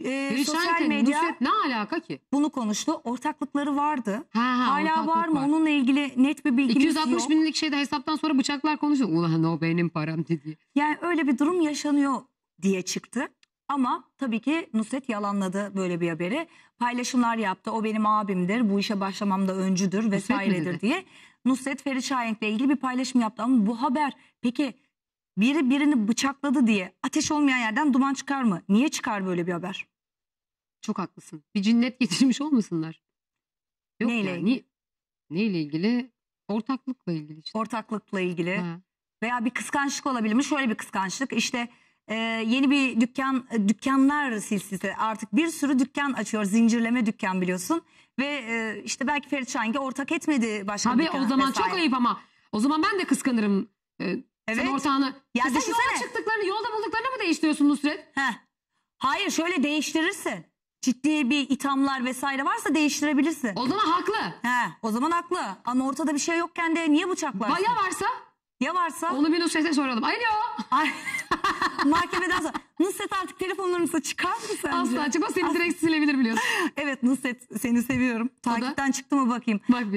e, sosyal Tekin, medya Nusret ne alaka ki? bunu konuştu. Ortaklıkları vardı. Ha, ha, Hala ortaklık var mı? Onunla ilgili net bir bilgi yok. 260 binlik şeyde hesaptan sonra bıçaklar konuşuyor. Ulan o benim param dedi. Yani öyle bir durum yaşanıyor diye çıktı. Ama tabii ki Nusret yalanladı böyle bir haberi. Paylaşımlar yaptı. O benim abimdir. Bu işe başlamamda öncüdür mi vesairedir diye. Nusret Ferit Şahenk'le ilgili bir paylaşım yaptı. Ama bu haber peki biri birini bıçakladı diye ateş olmayan yerden duman çıkar mı? Niye çıkar böyle bir haber? Çok haklısın. Bir cinnet getirmiş olmasınlar. Yok Neyle yani. ilgili? Neyle ilgili? Ortaklıkla ilgili işte. Ortaklıkla ilgili. Ha. Veya bir kıskançlık olabilir mi? Şöyle bir kıskançlık. İşte e, yeni bir dükkan, e, dükkanlar silsilesi. Artık bir sürü dükkan açıyor. Zincirleme dükkan biliyorsun. Ve e, işte belki Ferit Şahin'e ortak etmedi başka Tabii o zaman vesaire. çok ayıp ama. O zaman ben de kıskanırım. E, Evet. Sen ortağını. Ya Siz de düşünsene. yola çıktıklarını, yolda bulduklarını mı değiştiriyorsun Nusret? Heh. Hayır şöyle değiştirirsin. Ciddi bir ithamlar vesaire varsa değiştirebilirsin. O zaman haklı. He, o zaman haklı. Ama ortada bir şey yokken de niye bıçaklar? Ya varsa? Ya varsa? Onu bir Nusret'e soralım. Alo. Ay. Mahkemeden sonra. Nusret artık telefonlarımıza çıkar mı sence? Asla çıkmaz. Seni direkt silebilir biliyorsun. evet Nusret seni seviyorum. Takipten çıktı mı bakayım. Bak bir.